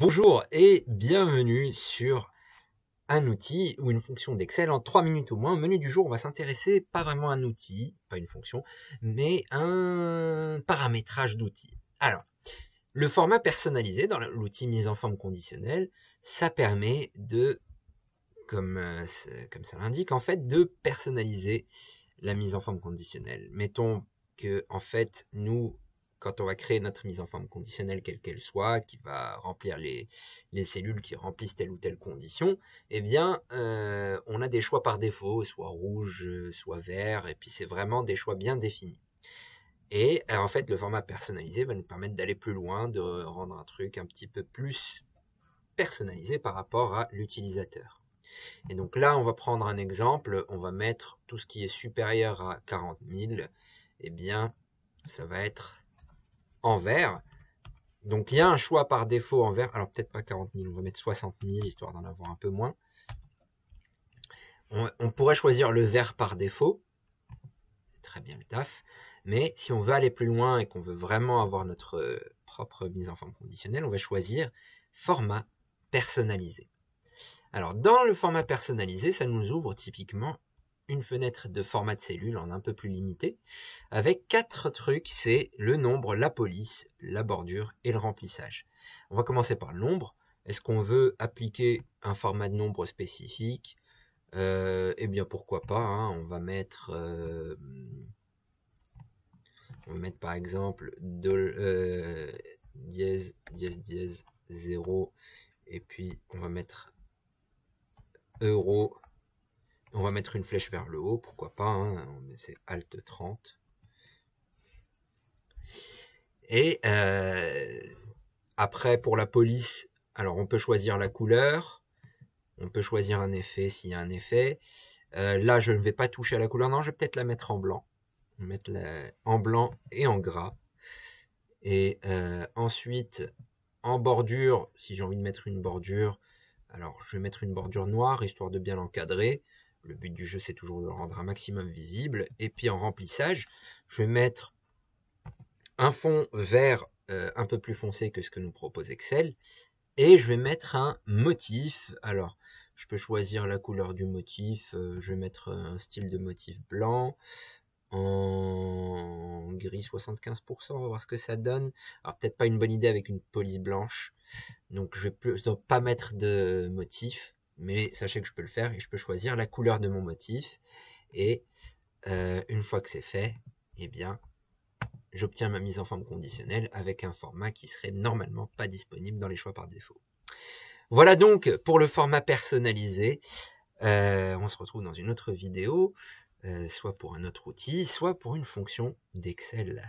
Bonjour et bienvenue sur un outil ou une fonction d'Excel en 3 minutes au moins. Au menu du jour, on va s'intéresser pas vraiment à un outil, pas une fonction, mais à un paramétrage d'outil. Alors, le format personnalisé dans l'outil mise en forme conditionnelle, ça permet de, comme, euh, comme ça l'indique, en fait, de personnaliser la mise en forme conditionnelle. Mettons que, en fait, nous, quand on va créer notre mise en forme conditionnelle, quelle qu'elle soit, qui va remplir les, cellules qui remplissent telle ou telle condition, eh bien, euh, on a des choix par défaut, soit rouge, soit vert, et puis c'est vraiment des choix bien définis. Et euh, en fait, le format personnalisé va nous permettre d'aller plus loin, de rendre un truc un petit peu plus personnalisé par rapport à l'utilisateur. Et donc là, on va prendre un exemple, on va mettre tout ce qui est supérieur à 40 000, eh bien, ça va être en vert. Donc il y a un choix par défaut en vert. Alors peut-être pas 40 000, on va mettre 60 000 histoire d'en avoir un peu moins. On, pourrait choisir le vert par défaut. Très bien le taf. Mais si on veut aller plus loin et qu'on veut vraiment avoir notre euh, propre mise en forme conditionnelle, on va choisir format personnalisé. Alors dans le format personnalisé, ça nous ouvre typiquement une fenêtre de format de cellule en un peu plus limité, avec quatre trucs, c'est le nombre, la police, la bordure et le remplissage. On va commencer par le nombre. Est-ce qu'on veut appliquer un format de nombre spécifique et euh, Eh bien pourquoi pas, hein. on va mettre... Euh, on va mettre par exemple de, euh, dièse, dièse, dièse, 0, et puis on va mettre euro on va mettre une flèche vers le haut, pourquoi pas, c'est Alt 30. Et euh, après, pour la police, alors on peut choisir la couleur, on peut choisir un effet s'il y a un effet. Euh, là, je ne vais pas toucher à la couleur, non, je vais peut-être la mettre en blanc. Mettre en blanc et en gras. Et euh, ensuite, en bordure, si j'ai envie de mettre une bordure, alors je vais mettre une bordure noire, histoire de bien l'encadrer. Le but du jeu, c'est toujours de le rendre un maximum visible. Et puis en remplissage, je vais mettre un fond vert euh, un peu plus foncé que ce que nous propose Excel. Et je vais mettre un motif. Alors, je peux choisir la couleur du motif. Euh, je vais mettre un style de motif blanc en gris 75%, on va voir ce que ça donne. Alors peut-être pas une bonne idée avec une police blanche, donc je vais pas mettre de motif mais sachez que je peux le faire et je peux choisir la couleur de mon motif. Et euh, une fois que c'est fait, eh bien, j'obtiens ma mise en forme conditionnelle avec un format qui serait normalement pas disponible dans les choix par défaut. Voilà donc pour le format personnalisé. Euh, on se retrouve dans une autre vidéo, euh, soit pour un autre outil, soit pour une fonction d'Excel.